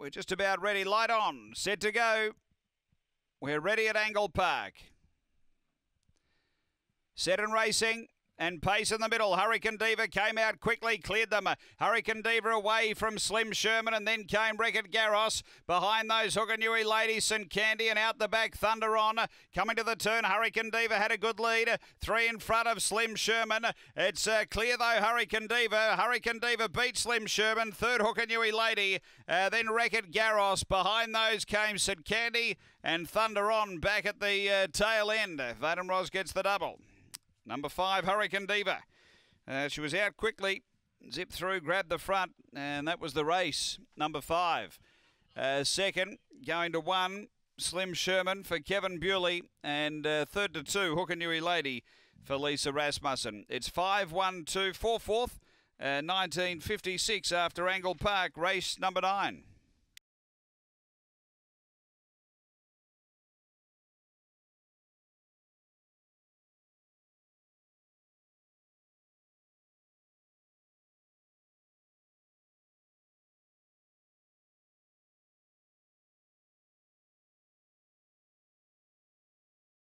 We're just about ready. Light on. Set to go. We're ready at Angle Park. Set and racing and pace in the middle. Hurricane Diva came out quickly, cleared them. Hurricane Diva away from Slim Sherman and then came Record Garros. Behind those Hookanui ladies, St Candy and out the back Thunder on. Coming to the turn, Hurricane Diva had a good lead. Three in front of Slim Sherman. It's uh, clear though, Hurricane Diva. Hurricane Diva beat Slim Sherman. Third Hookanui lady. Uh, then Record Garros. Behind those came St Candy and Thunder on back at the uh, tail end. Vadim Ross gets the double. Number five, Hurricane Diva. Uh, she was out quickly, zipped through, grabbed the front, and that was the race. Number five. Uh, second, going to one, Slim Sherman for Kevin Bewley, and uh, third to two, and Newey Lady for Lisa Rasmussen. It's 5 1 2 4 fourth, uh, 1956 after Angle Park, race number nine.